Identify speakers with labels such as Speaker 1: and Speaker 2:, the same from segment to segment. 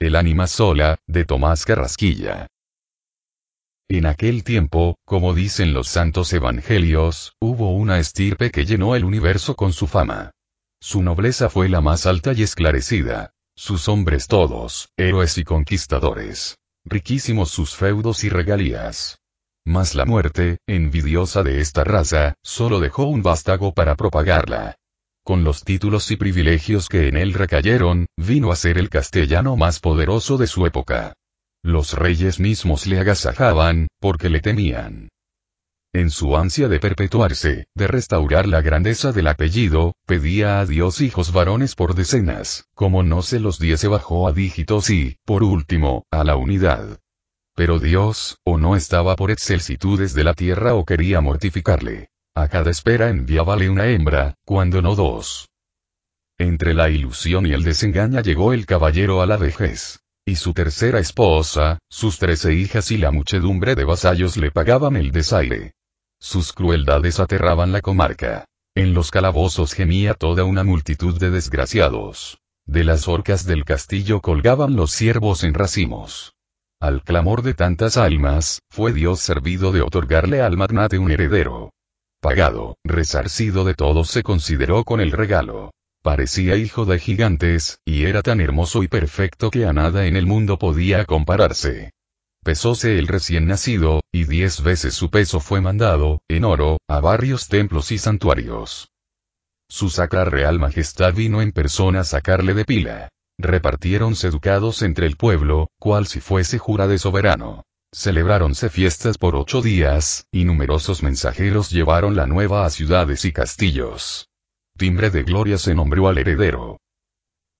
Speaker 1: El ánima sola, de Tomás Carrasquilla. En aquel tiempo, como dicen los santos evangelios, hubo una estirpe que llenó el universo con su fama. Su nobleza fue la más alta y esclarecida. Sus hombres todos, héroes y conquistadores. Riquísimos sus feudos y regalías. Mas la muerte, envidiosa de esta raza, solo dejó un vástago para propagarla con los títulos y privilegios que en él recayeron, vino a ser el castellano más poderoso de su época. Los reyes mismos le agasajaban, porque le temían. En su ansia de perpetuarse, de restaurar la grandeza del apellido, pedía a Dios hijos varones por decenas, como no se los diese bajó a dígitos y, por último, a la unidad. Pero Dios, o no estaba por excelsitudes de la tierra o quería mortificarle. A cada espera enviábale una hembra, cuando no dos. Entre la ilusión y el desengaño llegó el caballero a la vejez. Y su tercera esposa, sus trece hijas y la muchedumbre de vasallos le pagaban el desaire. Sus crueldades aterraban la comarca. En los calabozos gemía toda una multitud de desgraciados. De las orcas del castillo colgaban los siervos en racimos. Al clamor de tantas almas, fue Dios servido de otorgarle al magnate un heredero pagado, resarcido de todo se consideró con el regalo. Parecía hijo de gigantes, y era tan hermoso y perfecto que a nada en el mundo podía compararse. Pesóse el recién nacido, y diez veces su peso fue mandado, en oro, a varios templos y santuarios. Su sacra real majestad vino en persona a sacarle de pila. Repartieronse ducados entre el pueblo, cual si fuese jura de soberano. Celebráronse fiestas por ocho días, y numerosos mensajeros llevaron la nueva a ciudades y castillos. Timbre de gloria se nombró al heredero.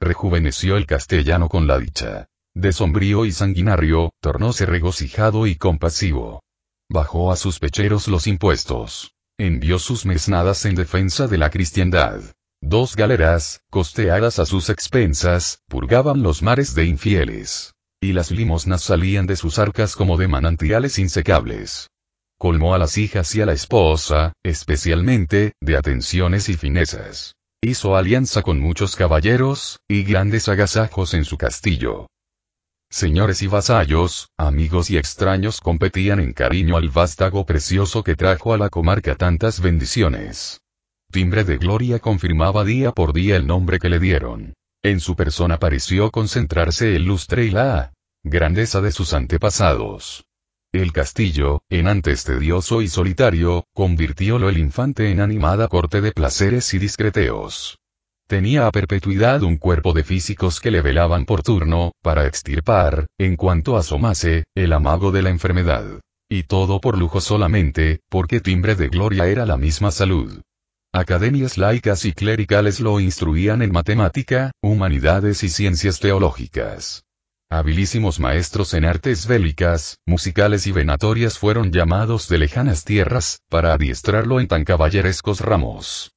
Speaker 1: Rejuveneció el castellano con la dicha. De sombrío y sanguinario, tornóse regocijado y compasivo. Bajó a sus pecheros los impuestos. Envió sus mesnadas en defensa de la cristiandad. Dos galeras, costeadas a sus expensas, purgaban los mares de infieles y las limosnas salían de sus arcas como de manantiales insecables. Colmó a las hijas y a la esposa, especialmente, de atenciones y finezas. Hizo alianza con muchos caballeros, y grandes agasajos en su castillo. Señores y vasallos, amigos y extraños competían en cariño al vástago precioso que trajo a la comarca tantas bendiciones. Timbre de gloria confirmaba día por día el nombre que le dieron. En su persona pareció concentrarse el lustre y la grandeza de sus antepasados. El castillo, en antes tedioso y solitario, convirtiólo el infante en animada corte de placeres y discreteos. Tenía a perpetuidad un cuerpo de físicos que le velaban por turno, para extirpar, en cuanto asomase, el amago de la enfermedad. Y todo por lujo solamente, porque timbre de gloria era la misma salud. Academias laicas y clericales lo instruían en matemática, humanidades y ciencias teológicas. Habilísimos maestros en artes bélicas, musicales y venatorias fueron llamados de lejanas tierras, para adiestrarlo en tan caballerescos ramos.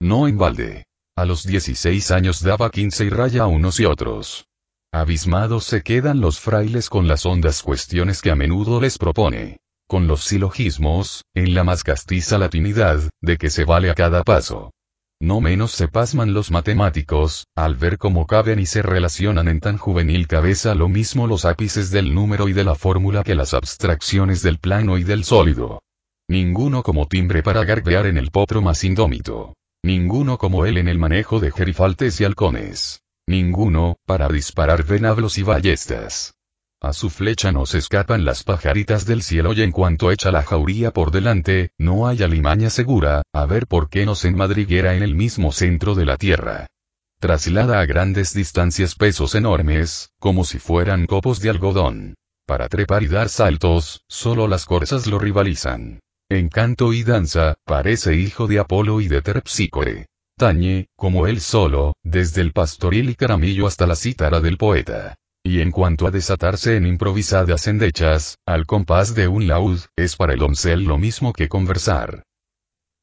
Speaker 1: No en balde. A los 16 años daba quince y raya a unos y otros. Abismados se quedan los frailes con las hondas cuestiones que a menudo les propone con los silogismos, en la más castiza latinidad, de que se vale a cada paso. No menos se pasman los matemáticos, al ver cómo caben y se relacionan en tan juvenil cabeza lo mismo los ápices del número y de la fórmula que las abstracciones del plano y del sólido. Ninguno como timbre para garbear en el potro más indómito. Ninguno como él en el manejo de gerifaltes y halcones. Ninguno, para disparar venablos y ballestas. A su flecha nos escapan las pajaritas del cielo y en cuanto echa la jauría por delante, no hay alimaña segura, a ver por qué nos enmadriguera en el mismo centro de la tierra. Traslada a grandes distancias pesos enormes, como si fueran copos de algodón. Para trepar y dar saltos, solo las corzas lo rivalizan. En canto y danza, parece hijo de Apolo y de Terpsícore. Tañe, como él solo, desde el pastoril y caramillo hasta la cítara del poeta y en cuanto a desatarse en improvisadas endechas, al compás de un laúd, es para el doncel lo mismo que conversar.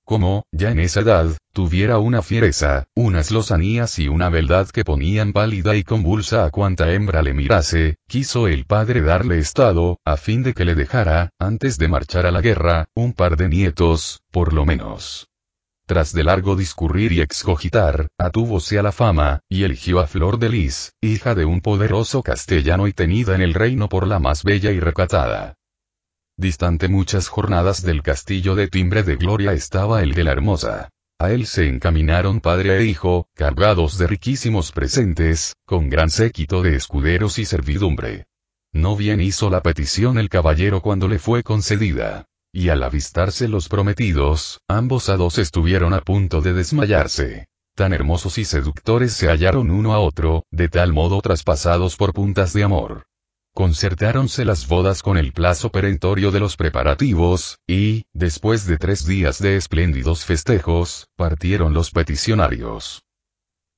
Speaker 1: Como, ya en esa edad, tuviera una fiereza, unas lozanías y una beldad que ponían pálida y convulsa a cuanta hembra le mirase, quiso el padre darle estado, a fin de que le dejara, antes de marchar a la guerra, un par de nietos, por lo menos. Tras de largo discurrir y excogitar, atúvose a la fama, y eligió a Flor de Lis, hija de un poderoso castellano y tenida en el reino por la más bella y recatada. Distante muchas jornadas del castillo de Timbre de Gloria estaba el de la hermosa. A él se encaminaron padre e hijo, cargados de riquísimos presentes, con gran séquito de escuderos y servidumbre. No bien hizo la petición el caballero cuando le fue concedida y al avistarse los prometidos, ambos a dos estuvieron a punto de desmayarse. Tan hermosos y seductores se hallaron uno a otro, de tal modo traspasados por puntas de amor. Concertáronse las bodas con el plazo perentorio de los preparativos, y, después de tres días de espléndidos festejos, partieron los peticionarios.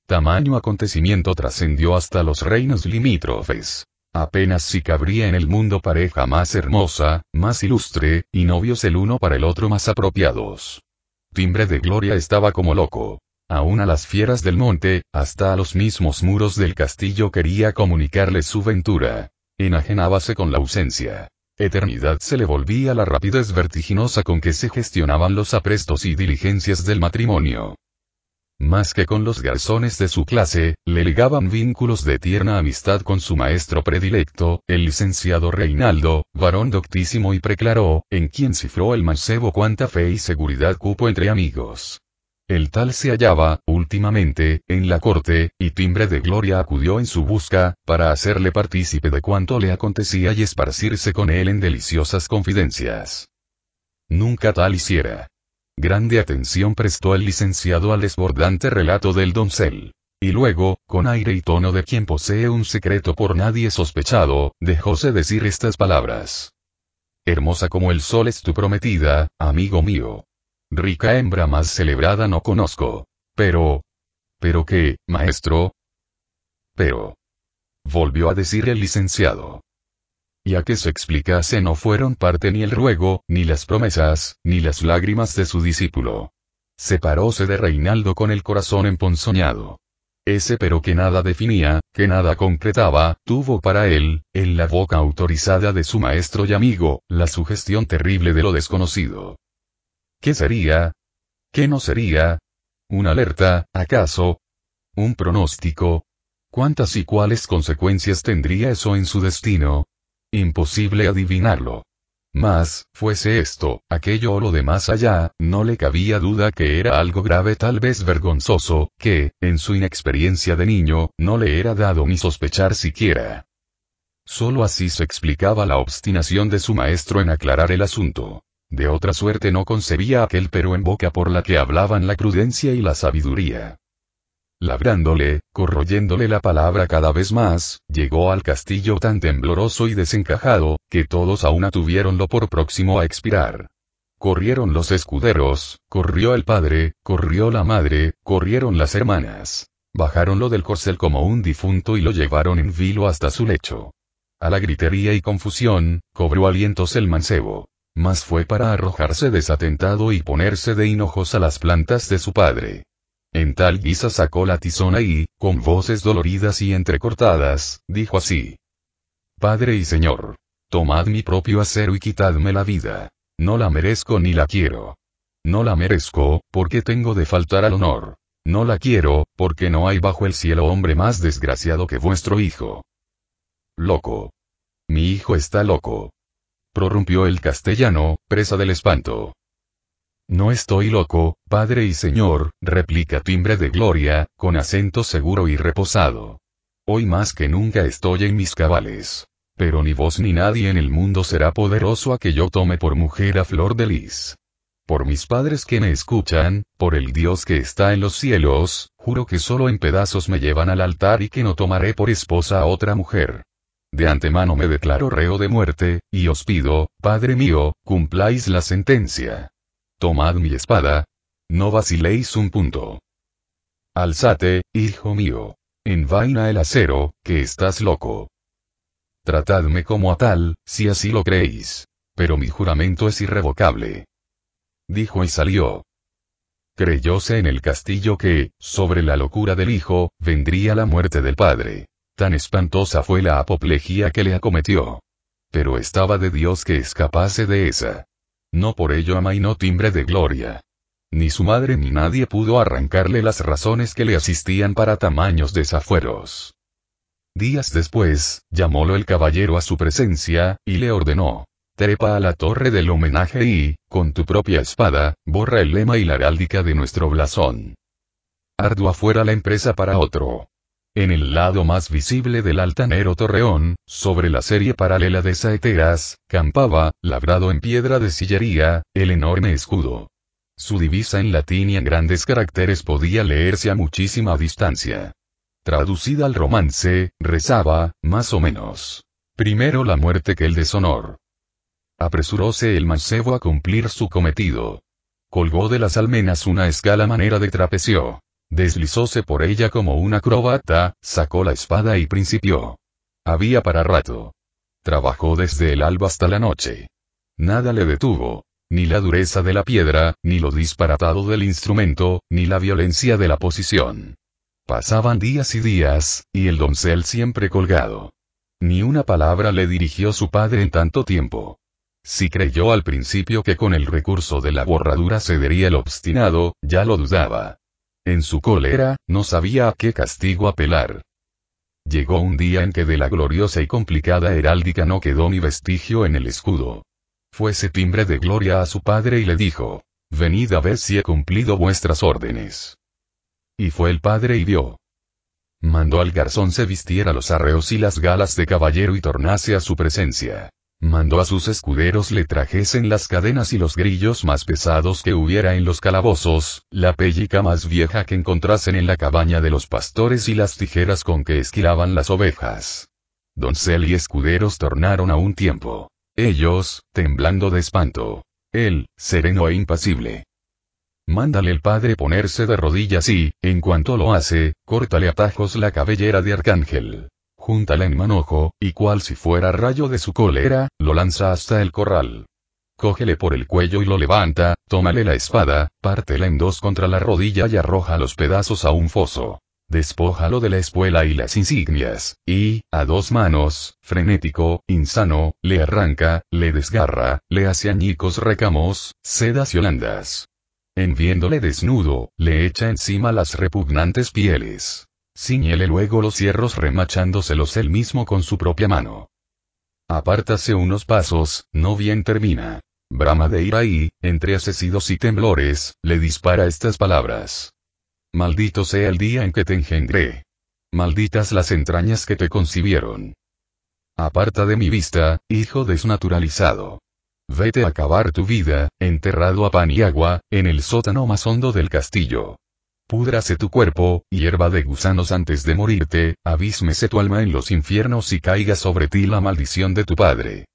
Speaker 1: Tamaño acontecimiento trascendió hasta los reinos limítrofes. Apenas si cabría en el mundo pareja más hermosa, más ilustre, y novios el uno para el otro más apropiados. Timbre de Gloria estaba como loco. Aún a las fieras del monte, hasta a los mismos muros del castillo quería comunicarle su ventura. Enajenábase con la ausencia. Eternidad se le volvía la rapidez vertiginosa con que se gestionaban los aprestos y diligencias del matrimonio. Más que con los garzones de su clase, le ligaban vínculos de tierna amistad con su maestro predilecto, el licenciado Reinaldo, varón doctísimo y preclaró, en quien cifró el mancebo cuánta fe y seguridad cupo entre amigos. El tal se hallaba, últimamente, en la corte, y Timbre de Gloria acudió en su busca, para hacerle partícipe de cuanto le acontecía y esparcirse con él en deliciosas confidencias. Nunca tal hiciera. Grande atención prestó el licenciado al desbordante relato del doncel. Y luego, con aire y tono de quien posee un secreto por nadie sospechado, dejóse decir estas palabras. Hermosa como el sol es tu prometida, amigo mío. Rica hembra más celebrada no conozco. Pero... ¿Pero qué, maestro? Pero... Volvió a decir el licenciado ya que se explicase no fueron parte ni el ruego, ni las promesas, ni las lágrimas de su discípulo. Separóse de Reinaldo con el corazón emponzoñado. Ese pero que nada definía, que nada concretaba, tuvo para él, en la boca autorizada de su maestro y amigo, la sugestión terrible de lo desconocido. ¿Qué sería? ¿Qué no sería? ¿Una alerta, acaso? ¿Un pronóstico? ¿Cuántas y cuáles consecuencias tendría eso en su destino? imposible adivinarlo. Mas, fuese esto, aquello o lo demás allá, no le cabía duda que era algo grave tal vez vergonzoso, que, en su inexperiencia de niño, no le era dado ni sospechar siquiera. Sólo así se explicaba la obstinación de su maestro en aclarar el asunto. De otra suerte no concebía aquel pero en boca por la que hablaban la prudencia y la sabiduría labrándole, corroyéndole la palabra cada vez más, llegó al castillo tan tembloroso y desencajado, que todos aún atuvieronlo por próximo a expirar. Corrieron los escuderos, corrió el padre, corrió la madre, corrieron las hermanas. Bajaronlo del corcel como un difunto y lo llevaron en vilo hasta su lecho. A la gritería y confusión, cobró alientos el mancebo. Mas fue para arrojarse desatentado y ponerse de hinojos a las plantas de su padre. En tal guisa sacó la tizona y, con voces doloridas y entrecortadas, dijo así. Padre y Señor. Tomad mi propio acero y quitadme la vida. No la merezco ni la quiero. No la merezco, porque tengo de faltar al honor. No la quiero, porque no hay bajo el cielo hombre más desgraciado que vuestro hijo. Loco. Mi hijo está loco. Prorrumpió el castellano, presa del espanto. No estoy loco, Padre y Señor, replica timbre de gloria, con acento seguro y reposado. Hoy más que nunca estoy en mis cabales. Pero ni vos ni nadie en el mundo será poderoso a que yo tome por mujer a Flor de Lis. Por mis padres que me escuchan, por el Dios que está en los cielos, juro que solo en pedazos me llevan al altar y que no tomaré por esposa a otra mujer. De antemano me declaro reo de muerte, y os pido, Padre mío, cumpláis la sentencia. Tomad mi espada. No vaciléis un punto. Alzate, hijo mío. Envaina el acero, que estás loco. Tratadme como a tal, si así lo creéis. Pero mi juramento es irrevocable. Dijo y salió. Creyóse en el castillo que, sobre la locura del hijo, vendría la muerte del padre. Tan espantosa fue la apoplejía que le acometió. Pero estaba de Dios que escapase de esa. No por ello amainó timbre de gloria. Ni su madre ni nadie pudo arrancarle las razones que le asistían para tamaños desafueros. Días después, llamólo el caballero a su presencia, y le ordenó. Trepa a la torre del homenaje y, con tu propia espada, borra el lema y la heráldica de nuestro blasón. Ardua fuera la empresa para otro. En el lado más visible del altanero torreón, sobre la serie paralela de saeteras, campaba, labrado en piedra de sillería, el enorme escudo. Su divisa en latín y en grandes caracteres podía leerse a muchísima distancia. Traducida al romance, rezaba, más o menos. Primero la muerte que el deshonor. Apresuróse el mancebo a cumplir su cometido. Colgó de las almenas una escala manera de trapecio Deslizóse por ella como una acróbata, sacó la espada y principió. Había para rato. Trabajó desde el alba hasta la noche. Nada le detuvo. Ni la dureza de la piedra, ni lo disparatado del instrumento, ni la violencia de la posición. Pasaban días y días, y el doncel siempre colgado. Ni una palabra le dirigió su padre en tanto tiempo. Si creyó al principio que con el recurso de la borradura cedería el obstinado, ya lo dudaba. En su cólera, no sabía a qué castigo apelar. Llegó un día en que de la gloriosa y complicada heráldica no quedó ni vestigio en el escudo. Fue timbre de gloria a su padre y le dijo, Venid a ver si he cumplido vuestras órdenes. Y fue el padre y vio. Mandó al garzón se vistiera los arreos y las galas de caballero y tornase a su presencia mandó a sus escuderos le trajesen las cadenas y los grillos más pesados que hubiera en los calabozos, la pellica más vieja que encontrasen en la cabaña de los pastores y las tijeras con que esquilaban las ovejas. Doncel y escuderos tornaron a un tiempo. Ellos, temblando de espanto. Él, sereno e impasible. Mándale el padre ponerse de rodillas y, en cuanto lo hace, córtale a tajos la cabellera de Arcángel. Júntala en manojo, y cual si fuera rayo de su cólera, lo lanza hasta el corral. Cógele por el cuello y lo levanta, tómale la espada, pártela en dos contra la rodilla y arroja los pedazos a un foso. Despójalo de la espuela y las insignias, y, a dos manos, frenético, insano, le arranca, le desgarra, le hace añicos recamos, sedas y holandas. En viéndole desnudo, le echa encima las repugnantes pieles. Ciñele luego los cierros remachándoselos él mismo con su propia mano. Apártase unos pasos, no bien termina. Brahma de ira y, entre asesidos y temblores, le dispara estas palabras. Maldito sea el día en que te engendré. Malditas las entrañas que te concibieron. Aparta de mi vista, hijo desnaturalizado. Vete a acabar tu vida, enterrado a pan y agua, en el sótano más hondo del castillo. Púdrase tu cuerpo, hierba de gusanos antes de morirte, abísmese tu alma en los infiernos y caiga sobre ti la maldición de tu padre.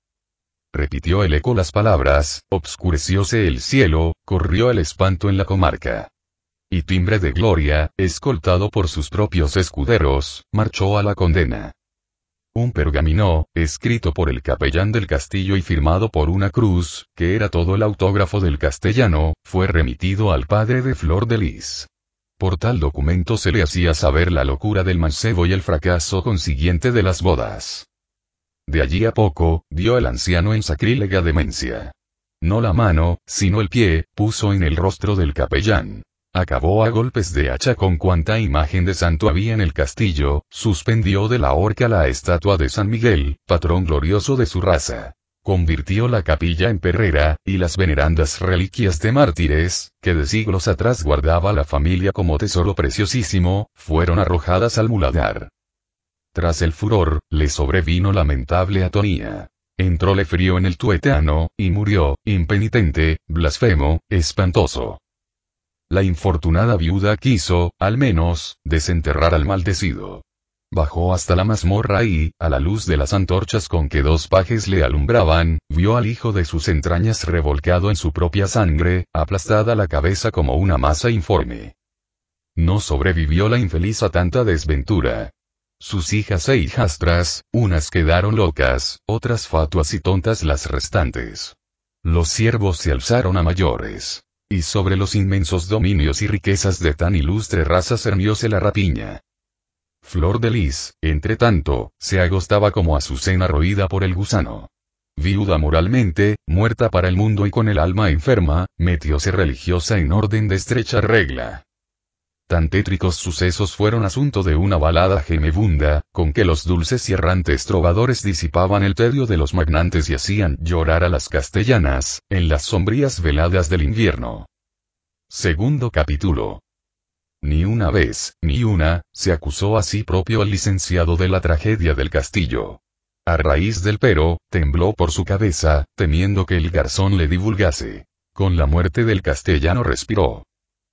Speaker 1: Repitió el eco las palabras, obscurecióse el cielo, corrió el espanto en la comarca. Y timbre de gloria, escoltado por sus propios escuderos, marchó a la condena. Un pergamino, escrito por el capellán del castillo y firmado por una cruz, que era todo el autógrafo del castellano, fue remitido al padre de Flor de Lis. Por tal documento se le hacía saber la locura del mancebo y el fracaso consiguiente de las bodas. De allí a poco, dio el anciano en sacrílega demencia. No la mano, sino el pie, puso en el rostro del capellán. Acabó a golpes de hacha con cuanta imagen de santo había en el castillo, suspendió de la horca la estatua de San Miguel, patrón glorioso de su raza. Convirtió la capilla en perrera, y las venerandas reliquias de mártires, que de siglos atrás guardaba la familia como tesoro preciosísimo, fueron arrojadas al muladar. Tras el furor, le sobrevino lamentable atonía. Entróle frío en el tuetano, y murió, impenitente, blasfemo, espantoso. La infortunada viuda quiso, al menos, desenterrar al maldecido. Bajó hasta la mazmorra y, a la luz de las antorchas con que dos pajes le alumbraban, vio al hijo de sus entrañas revolcado en su propia sangre, aplastada la cabeza como una masa informe. No sobrevivió la infeliz a tanta desventura. Sus hijas e hijastras, unas quedaron locas, otras fatuas y tontas las restantes. Los siervos se alzaron a mayores. Y sobre los inmensos dominios y riquezas de tan ilustre raza cernióse la rapiña. Flor de Lis, entre tanto, se agostaba como azucena roída por el gusano. Viuda moralmente, muerta para el mundo y con el alma enferma, metióse religiosa en orden de estrecha regla. Tan tétricos sucesos fueron asunto de una balada gemebunda, con que los dulces y errantes trovadores disipaban el tedio de los magnantes y hacían llorar a las castellanas, en las sombrías veladas del invierno. Segundo capítulo. Ni una vez, ni una, se acusó a sí propio al licenciado de la tragedia del castillo. A raíz del pero, tembló por su cabeza, temiendo que el garzón le divulgase. Con la muerte del castellano respiró.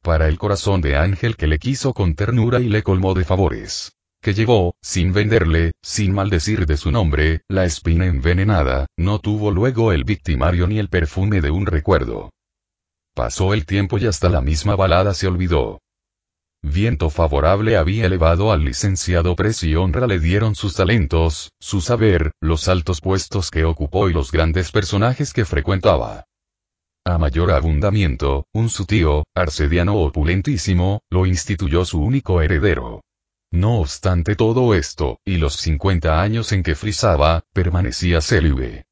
Speaker 1: Para el corazón de Ángel que le quiso con ternura y le colmó de favores. Que llevó, sin venderle, sin maldecir de su nombre, la espina envenenada, no tuvo luego el victimario ni el perfume de un recuerdo. Pasó el tiempo y hasta la misma balada se olvidó. Viento favorable había elevado al licenciado precio y honra le dieron sus talentos, su saber, los altos puestos que ocupó y los grandes personajes que frecuentaba. A mayor abundamiento, un su tío, arcediano opulentísimo, lo instituyó su único heredero. No obstante todo esto, y los 50 años en que frisaba, permanecía célibe.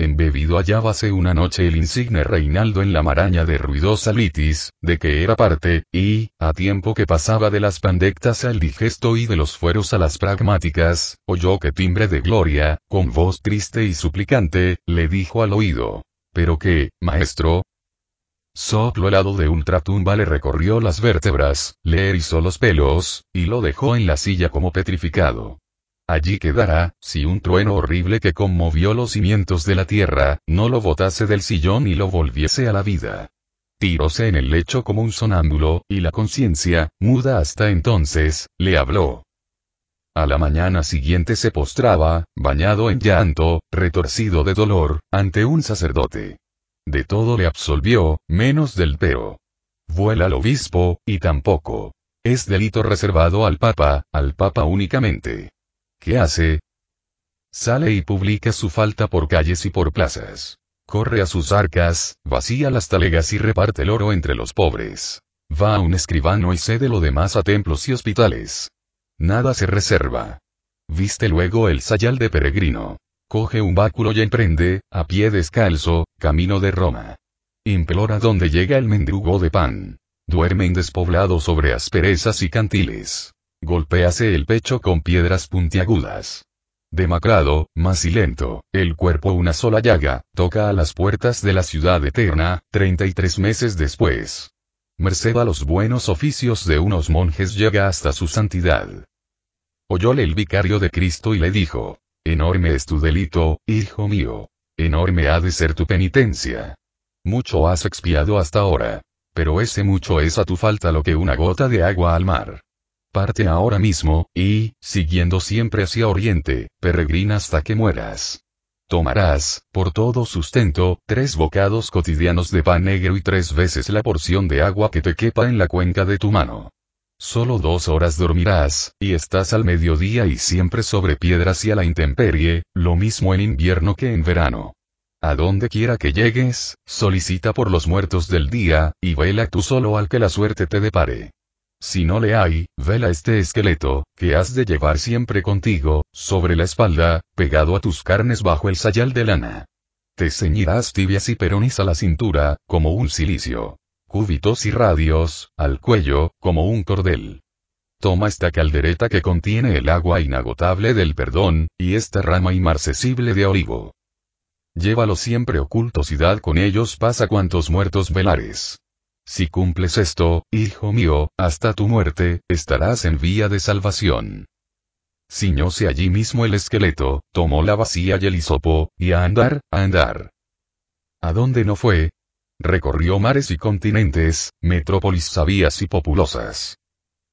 Speaker 1: Embebido hallábase una noche el insigne Reinaldo en la maraña de ruidosa litis, de que era parte, y, a tiempo que pasaba de las pandectas al digesto y de los fueros a las pragmáticas, oyó que timbre de gloria, con voz triste y suplicante, le dijo al oído. Pero qué, maestro, Soplo lado de ultratumba le recorrió las vértebras, le erizó los pelos, y lo dejó en la silla como petrificado allí quedará, si un trueno horrible que conmovió los cimientos de la tierra, no lo botase del sillón y lo volviese a la vida. Tiróse en el lecho como un sonámbulo, y la conciencia, muda hasta entonces, le habló. A la mañana siguiente se postraba, bañado en llanto, retorcido de dolor, ante un sacerdote. De todo le absolvió, menos del pero. Vuela al obispo, y tampoco. Es delito reservado al papa, al papa únicamente. ¿Qué hace? Sale y publica su falta por calles y por plazas. Corre a sus arcas, vacía las talegas y reparte el oro entre los pobres. Va a un escribano y cede lo demás a templos y hospitales. Nada se reserva. Viste luego el sayal de peregrino. Coge un báculo y emprende, a pie descalzo, camino de Roma. Implora donde llega el mendrugo de pan. Duerme en despoblado sobre asperezas y cantiles. Golpéase el pecho con piedras puntiagudas. Demacrado, macilento, el cuerpo una sola llaga, toca a las puertas de la ciudad eterna, 33 meses después. Merced a los buenos oficios de unos monjes llega hasta su santidad. Oyóle el vicario de Cristo y le dijo, Enorme es tu delito, hijo mío. Enorme ha de ser tu penitencia. Mucho has expiado hasta ahora. Pero ese mucho es a tu falta lo que una gota de agua al mar. Parte ahora mismo, y, siguiendo siempre hacia oriente, peregrina hasta que mueras. Tomarás, por todo sustento, tres bocados cotidianos de pan negro y tres veces la porción de agua que te quepa en la cuenca de tu mano. Solo dos horas dormirás, y estás al mediodía y siempre sobre piedras y a la intemperie, lo mismo en invierno que en verano. A donde quiera que llegues, solicita por los muertos del día, y vela tú solo al que la suerte te depare. Si no le hay, vela este esqueleto, que has de llevar siempre contigo, sobre la espalda, pegado a tus carnes bajo el sayal de lana. Te ceñirás tibias y peronis a la cintura, como un cilicio. Cúbitos y radios, al cuello, como un cordel. Toma esta caldereta que contiene el agua inagotable del perdón, y esta rama inmarcesible de olivo. Llévalo siempre ocultos y dad con ellos pasa cuantos muertos velares. Si cumples esto, hijo mío, hasta tu muerte, estarás en vía de salvación. Ciñóse allí mismo el esqueleto, tomó la vacía y el hisopo, y a andar, a andar. ¿A dónde no fue? Recorrió mares y continentes, metrópolis sabias y populosas.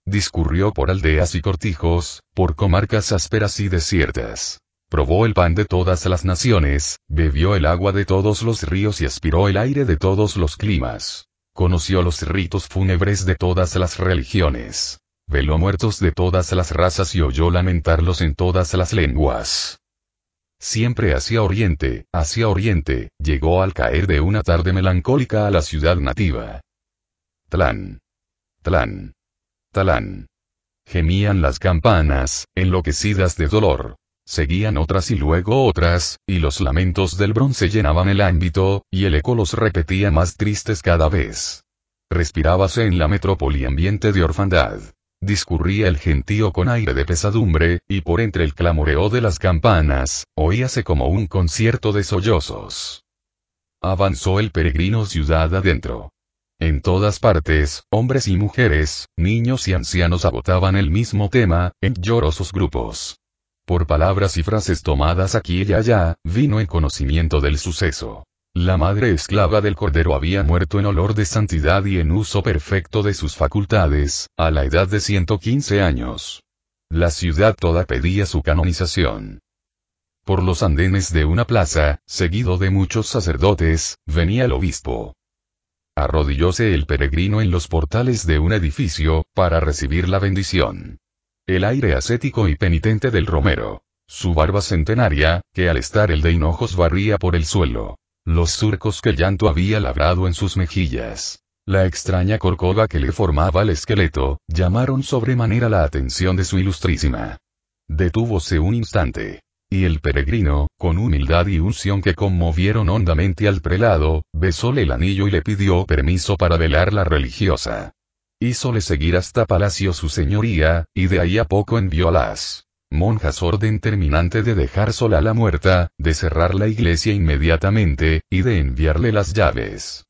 Speaker 1: Discurrió por aldeas y cortijos, por comarcas ásperas y desiertas probó el pan de todas las naciones, bebió el agua de todos los ríos y aspiró el aire de todos los climas. Conoció los ritos fúnebres de todas las religiones. Veló muertos de todas las razas y oyó lamentarlos en todas las lenguas. Siempre hacia oriente, hacia oriente, llegó al caer de una tarde melancólica a la ciudad nativa. Tlán. Tlán. Talán. Gemían las campanas, enloquecidas de dolor seguían otras y luego otras, y los lamentos del bronce llenaban el ámbito, y el eco los repetía más tristes cada vez. Respirábase en la metrópoli ambiente de orfandad. Discurría el gentío con aire de pesadumbre, y por entre el clamoreo de las campanas, oíase como un concierto de sollozos. Avanzó el peregrino ciudad adentro. En todas partes, hombres y mujeres, niños y ancianos agotaban el mismo tema, en llorosos grupos. Por palabras y frases tomadas aquí y allá, vino en conocimiento del suceso. La madre esclava del cordero había muerto en olor de santidad y en uso perfecto de sus facultades, a la edad de 115 años. La ciudad toda pedía su canonización. Por los andenes de una plaza, seguido de muchos sacerdotes, venía el obispo. Arrodillóse el peregrino en los portales de un edificio, para recibir la bendición el aire ascético y penitente del romero. Su barba centenaria, que al estar el de hinojos barría por el suelo. Los surcos que llanto había labrado en sus mejillas. La extraña corcova que le formaba el esqueleto, llamaron sobremanera la atención de su ilustrísima. Detúvose un instante. Y el peregrino, con humildad y unción que conmovieron hondamente al prelado, besóle el anillo y le pidió permiso para velar la religiosa. Hízole seguir hasta palacio su señoría, y de ahí a poco envió a las monjas orden terminante de dejar sola a la muerta, de cerrar la iglesia inmediatamente, y de enviarle las llaves.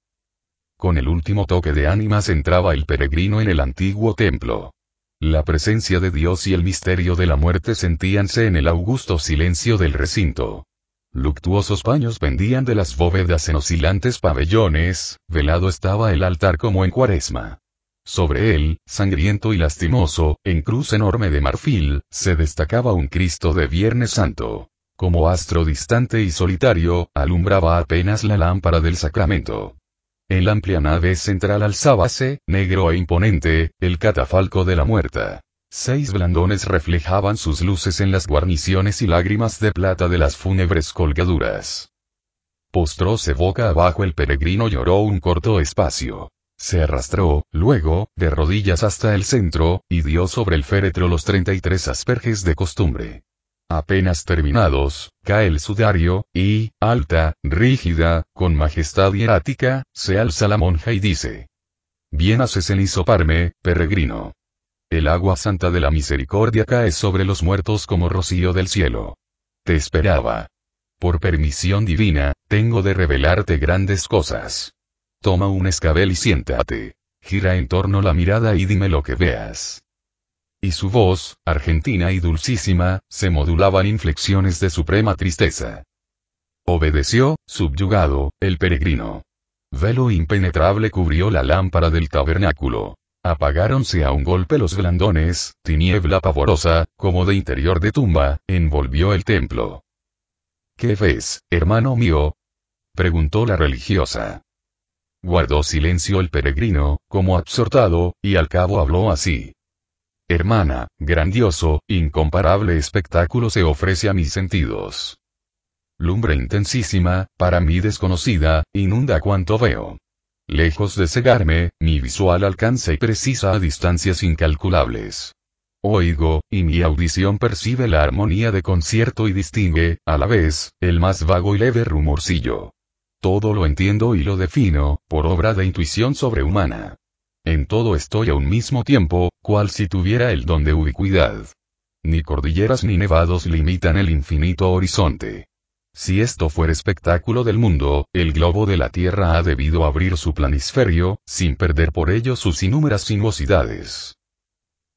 Speaker 1: Con el último toque de ánimas entraba el peregrino en el antiguo templo. La presencia de Dios y el misterio de la muerte sentíanse en el augusto silencio del recinto. Luctuosos paños pendían de las bóvedas en oscilantes pabellones, velado estaba el altar como en cuaresma. Sobre él, sangriento y lastimoso, en cruz enorme de marfil, se destacaba un Cristo de Viernes Santo. Como astro distante y solitario, alumbraba apenas la lámpara del sacramento. En la amplia nave central alzábase, negro e imponente, el catafalco de la muerta. Seis blandones reflejaban sus luces en las guarniciones y lágrimas de plata de las fúnebres colgaduras. Postróse boca abajo el peregrino lloró un corto espacio. Se arrastró, luego, de rodillas hasta el centro, y dio sobre el féretro los 33 asperges de costumbre. Apenas terminados, cae el sudario, y, alta, rígida, con majestad hierática, se alza la monja y dice. Bien haces el hisoparme, peregrino. El agua santa de la misericordia cae sobre los muertos como rocío del cielo. Te esperaba. Por permisión divina, tengo de revelarte grandes cosas. Toma un escabel y siéntate. Gira en torno la mirada y dime lo que veas. Y su voz, argentina y dulcísima, se modulaba en inflexiones de suprema tristeza. Obedeció, subyugado, el peregrino. Velo impenetrable cubrió la lámpara del tabernáculo. Apagáronse a un golpe los blandones, tiniebla pavorosa, como de interior de tumba, envolvió el templo. ¿Qué ves, hermano mío? preguntó la religiosa. Guardó silencio el peregrino, como absortado, y al cabo habló así. Hermana, grandioso, incomparable espectáculo se ofrece a mis sentidos. Lumbre intensísima, para mí desconocida, inunda cuanto veo. Lejos de cegarme, mi visual alcanza y precisa a distancias incalculables. Oigo, y mi audición percibe la armonía de concierto y distingue, a la vez, el más vago y leve rumorcillo. Todo lo entiendo y lo defino, por obra de intuición sobrehumana. En todo estoy a un mismo tiempo, cual si tuviera el don de ubicuidad. Ni cordilleras ni nevados limitan el infinito horizonte. Si esto fuera espectáculo del mundo, el globo de la Tierra ha debido abrir su planisferio, sin perder por ello sus inúmeras sinuosidades.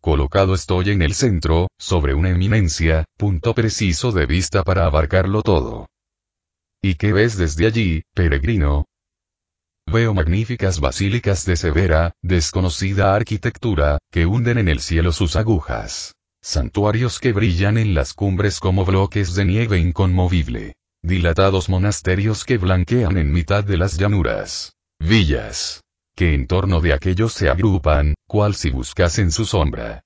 Speaker 1: Colocado estoy en el centro, sobre una eminencia, punto preciso de vista para abarcarlo todo. ¿Y qué ves desde allí, peregrino? Veo magníficas basílicas de severa, desconocida arquitectura, que hunden en el cielo sus agujas. Santuarios que brillan en las cumbres como bloques de nieve inconmovible. Dilatados monasterios que blanquean en mitad de las llanuras. Villas. Que en torno de aquellos se agrupan, cual si buscasen su sombra.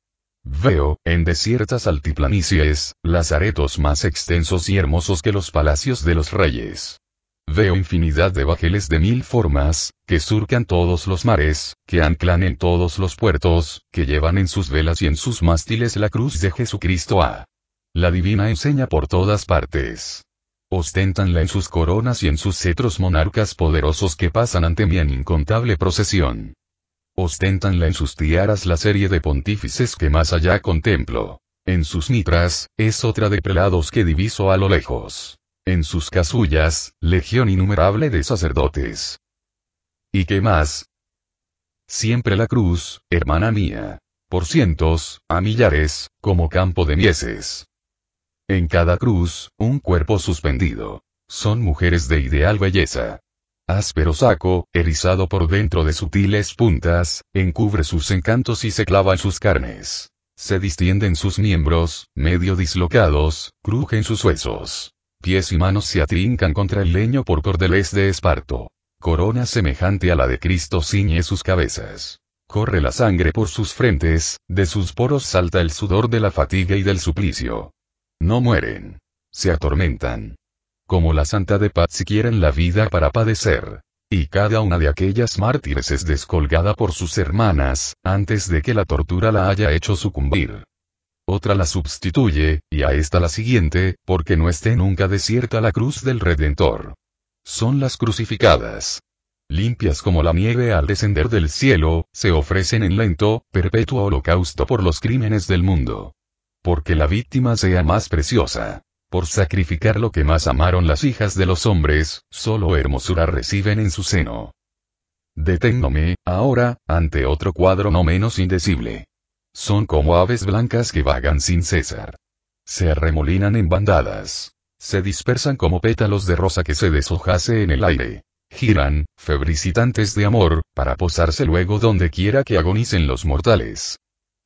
Speaker 1: Veo, en desiertas altiplanicies, lazaretos más extensos y hermosos que los palacios de los reyes. Veo infinidad de bajeles de mil formas, que surcan todos los mares, que anclan en todos los puertos, que llevan en sus velas y en sus mástiles la cruz de Jesucristo a. La divina enseña por todas partes. Osténtanla en sus coronas y en sus cetros monarcas poderosos que pasan ante mí en incontable procesión. Ostentanla en sus tiaras la serie de pontífices que más allá contemplo. En sus mitras, es otra de prelados que diviso a lo lejos. En sus casullas, legión innumerable de sacerdotes. ¿Y qué más? Siempre la cruz, hermana mía. Por cientos, a millares, como campo de mieses. En cada cruz, un cuerpo suspendido. Son mujeres de ideal belleza áspero saco, erizado por dentro de sutiles puntas, encubre sus encantos y se clava en sus carnes. Se distienden sus miembros, medio dislocados, crujen sus huesos. Pies y manos se atrincan contra el leño por cordeles de esparto. Corona semejante a la de Cristo ciñe sus cabezas. Corre la sangre por sus frentes, de sus poros salta el sudor de la fatiga y del suplicio. No mueren. Se atormentan como la Santa de Paz quieren la vida para padecer. Y cada una de aquellas mártires es descolgada por sus hermanas, antes de que la tortura la haya hecho sucumbir. Otra la sustituye, y a esta la siguiente, porque no esté nunca desierta la cruz del Redentor. Son las crucificadas limpias como la nieve al descender del cielo, se ofrecen en lento, perpetuo holocausto por los crímenes del mundo. Porque la víctima sea más preciosa por sacrificar lo que más amaron las hijas de los hombres, solo hermosura reciben en su seno. Deténgome, ahora, ante otro cuadro no menos indecible. Son como aves blancas que vagan sin cesar. Se arremolinan en bandadas. Se dispersan como pétalos de rosa que se deshojase en el aire. Giran, febricitantes de amor, para posarse luego donde quiera que agonicen los mortales.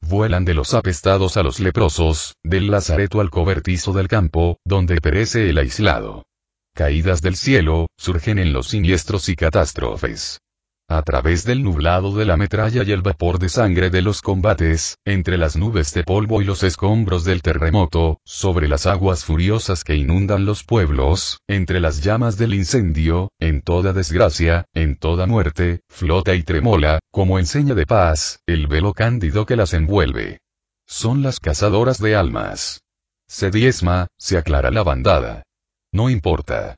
Speaker 1: Vuelan de los apestados a los leprosos, del lazareto al cobertizo del campo, donde perece el aislado. Caídas del cielo, surgen en los siniestros y catástrofes. A través del nublado de la metralla y el vapor de sangre de los combates, entre las nubes de polvo y los escombros del terremoto, sobre las aguas furiosas que inundan los pueblos, entre las llamas del incendio, en toda desgracia, en toda muerte, flota y tremola, como enseña de paz, el velo cándido que las envuelve. Son las cazadoras de almas. Se diezma, se aclara la bandada. No importa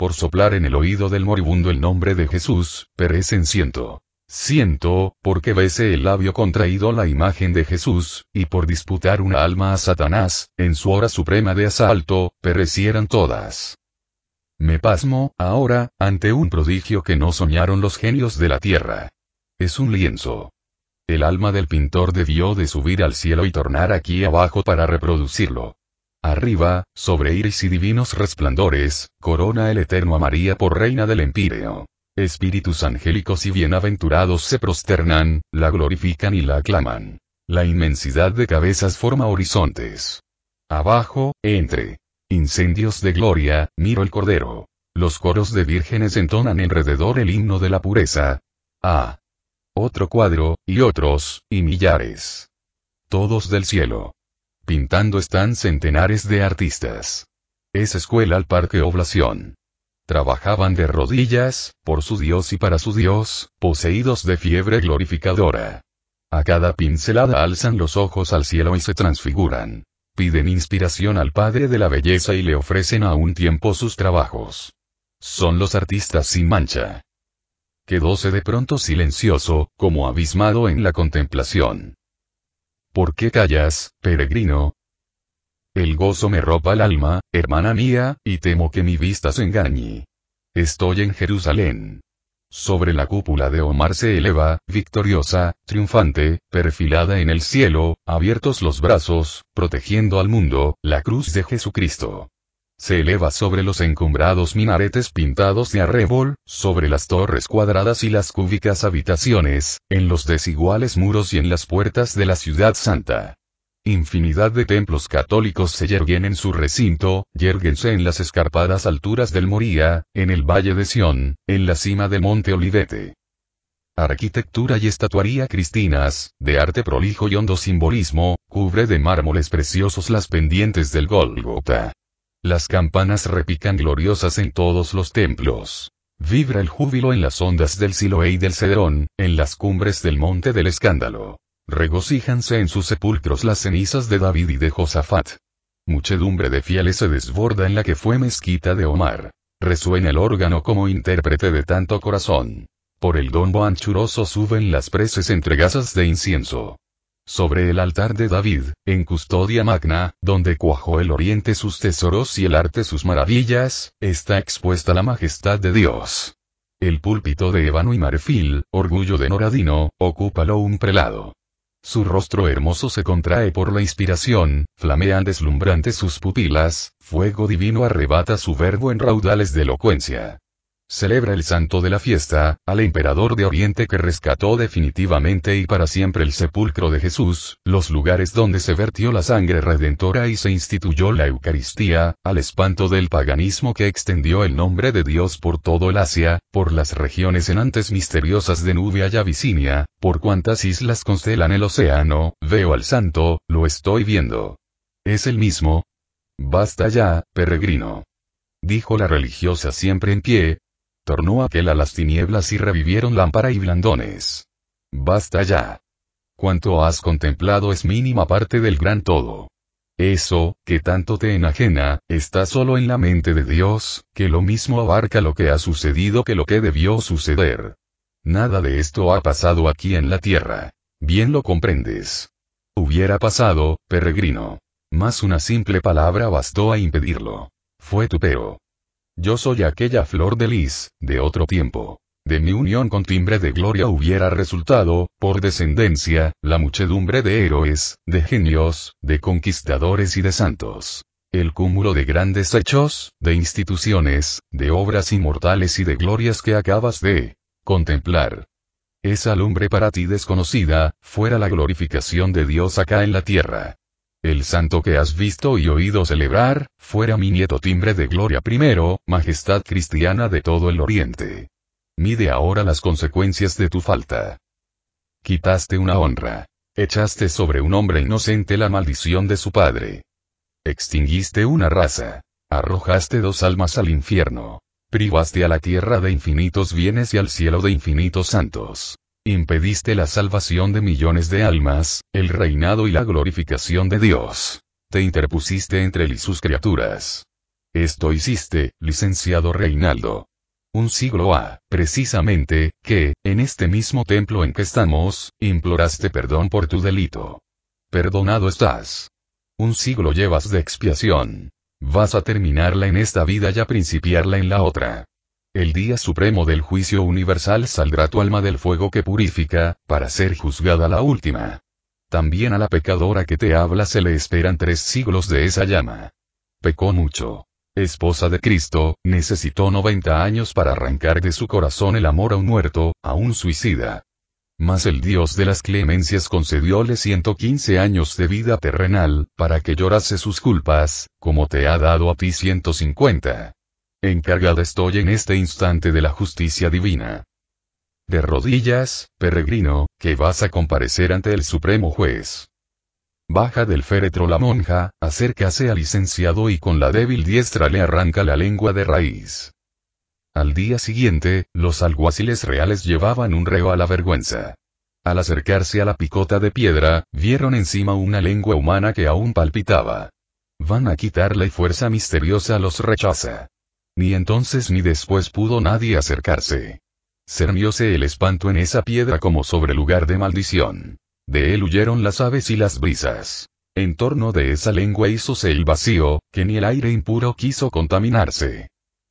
Speaker 1: por soplar en el oído del moribundo el nombre de Jesús, perecen ciento. Siento, porque bese el labio contraído la imagen de Jesús, y por disputar una alma a Satanás, en su hora suprema de asalto, perecieran todas. Me pasmo, ahora, ante un prodigio que no soñaron los genios de la tierra. Es un lienzo. El alma del pintor debió de subir al cielo y tornar aquí abajo para reproducirlo. Arriba, sobre iris y divinos resplandores, corona el Eterno a María por Reina del Empíreo. Espíritus angélicos y bienaventurados se prosternan, la glorifican y la aclaman. La inmensidad de cabezas forma horizontes. Abajo, entre. Incendios de gloria, miro el Cordero. Los coros de vírgenes entonan enrededor el himno de la pureza. Ah. Otro cuadro, y otros, y millares. Todos del cielo. Pintando están centenares de artistas. Es escuela al parque Oblación. Trabajaban de rodillas, por su Dios y para su Dios, poseídos de fiebre glorificadora. A cada pincelada alzan los ojos al cielo y se transfiguran. Piden inspiración al Padre de la Belleza y le ofrecen a un tiempo sus trabajos. Son los artistas sin mancha. Quedóse de pronto silencioso, como abismado en la contemplación. ¿Por qué callas, peregrino? El gozo me ropa el alma, hermana mía, y temo que mi vista se engañe. Estoy en Jerusalén. Sobre la cúpula de Omar se eleva, victoriosa, triunfante, perfilada en el cielo, abiertos los brazos, protegiendo al mundo, la cruz de Jesucristo se eleva sobre los encumbrados minaretes pintados de arrebol, sobre las torres cuadradas y las cúbicas habitaciones, en los desiguales muros y en las puertas de la ciudad santa. Infinidad de templos católicos se yerguen en su recinto, yerguense en las escarpadas alturas del Moría, en el valle de Sión, en la cima del monte Olivete arquitectura y estatuaría cristinas, de arte prolijo y hondo simbolismo, cubre de mármoles preciosos las pendientes del Golgota. Las campanas repican gloriosas en todos los templos. Vibra el júbilo en las ondas del Siloé y del Cedrón, en las cumbres del monte del escándalo. Regocíjanse en sus sepulcros las cenizas de David y de Josafat. Muchedumbre de fieles se desborda en la que fue mezquita de Omar. Resuena el órgano como intérprete de tanto corazón. Por el dombo anchuroso suben las preces entre gasas de incienso sobre el altar de David, en custodia magna, donde cuajó el oriente sus tesoros y el arte sus maravillas, está expuesta la majestad de Dios. El púlpito de ébano y marfil, orgullo de Noradino, ocúpalo un prelado. Su rostro hermoso se contrae por la inspiración, flamean deslumbrantes sus pupilas, fuego divino arrebata su verbo en raudales de elocuencia celebra el santo de la fiesta, al emperador de Oriente que rescató definitivamente y para siempre el sepulcro de Jesús, los lugares donde se vertió la sangre redentora y se instituyó la Eucaristía, al espanto del paganismo que extendió el nombre de Dios por todo el Asia, por las regiones enantes misteriosas de Nubia y Avicinia, por cuantas islas constelan el océano, veo al santo, lo estoy viendo. Es el mismo. Basta ya, peregrino dijo la religiosa siempre en pie, tornó aquel a las tinieblas y revivieron lámpara y blandones. Basta ya. Cuanto has contemplado es mínima parte del gran todo. Eso, que tanto te enajena, está solo en la mente de Dios, que lo mismo abarca lo que ha sucedido que lo que debió suceder. Nada de esto ha pasado aquí en la tierra. Bien lo comprendes. Hubiera pasado, peregrino. Mas una simple palabra bastó a impedirlo. Fue tu peo. Yo soy aquella flor de lis, de otro tiempo. De mi unión con timbre de gloria hubiera resultado, por descendencia, la muchedumbre de héroes, de genios, de conquistadores y de santos. El cúmulo de grandes hechos, de instituciones, de obras inmortales y de glorias que acabas de contemplar. Esa lumbre para ti desconocida, fuera la glorificación de Dios acá en la tierra. El santo que has visto y oído celebrar, fuera mi nieto timbre de gloria primero, majestad cristiana de todo el oriente. Mide ahora las consecuencias de tu falta. Quitaste una honra. Echaste sobre un hombre inocente la maldición de su padre. Extinguiste una raza. Arrojaste dos almas al infierno. Privaste a la tierra de infinitos bienes y al cielo de infinitos santos. Impediste la salvación de millones de almas, el reinado y la glorificación de Dios. Te interpusiste entre él y sus criaturas. Esto hiciste, licenciado Reinaldo. Un siglo ha, precisamente, que, en este mismo templo en que estamos, imploraste perdón por tu delito. Perdonado estás. Un siglo llevas de expiación. Vas a terminarla en esta vida y a principiarla en la otra. El día supremo del juicio universal saldrá tu alma del fuego que purifica, para ser juzgada la última. También a la pecadora que te habla se le esperan tres siglos de esa llama. Pecó mucho. Esposa de Cristo, necesitó 90 años para arrancar de su corazón el amor a un muerto, a un suicida. Mas el Dios de las clemencias concedióle 115 años de vida terrenal, para que llorase sus culpas, como te ha dado a ti 150. Encargada estoy en este instante de la justicia divina. De rodillas, peregrino, que vas a comparecer ante el Supremo Juez. Baja del féretro la monja, acércase al licenciado y con la débil diestra le arranca la lengua de raíz. Al día siguiente, los alguaciles reales llevaban un reo a la vergüenza. Al acercarse a la picota de piedra, vieron encima una lengua humana que aún palpitaba. Van a quitarle fuerza misteriosa los rechaza. Ni entonces ni después pudo nadie acercarse. Cernióse el espanto en esa piedra como sobre lugar de maldición. De él huyeron las aves y las brisas. En torno de esa lengua hízose el vacío, que ni el aire impuro quiso contaminarse.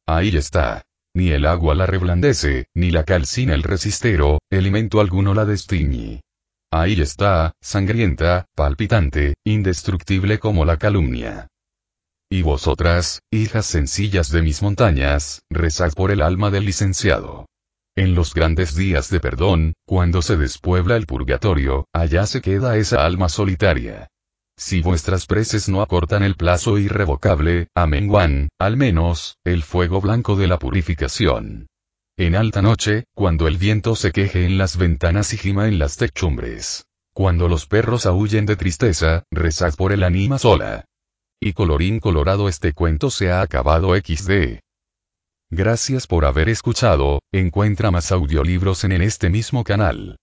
Speaker 1: Ahí está. Ni el agua la reblandece, ni la calcina el resistero, elemento alguno la destiñe. Ahí está, sangrienta, palpitante, indestructible como la calumnia. Y vosotras, hijas sencillas de mis montañas, rezad por el alma del licenciado. En los grandes días de perdón, cuando se despuebla el purgatorio, allá se queda esa alma solitaria. Si vuestras preces no acortan el plazo irrevocable, amén al menos, el fuego blanco de la purificación. En alta noche, cuando el viento se queje en las ventanas y gima en las techumbres. Cuando los perros aúllen de tristeza, rezad por el anima sola. Y colorín colorado este cuento se ha acabado XD. Gracias por haber escuchado, encuentra más audiolibros en, este mismo canal.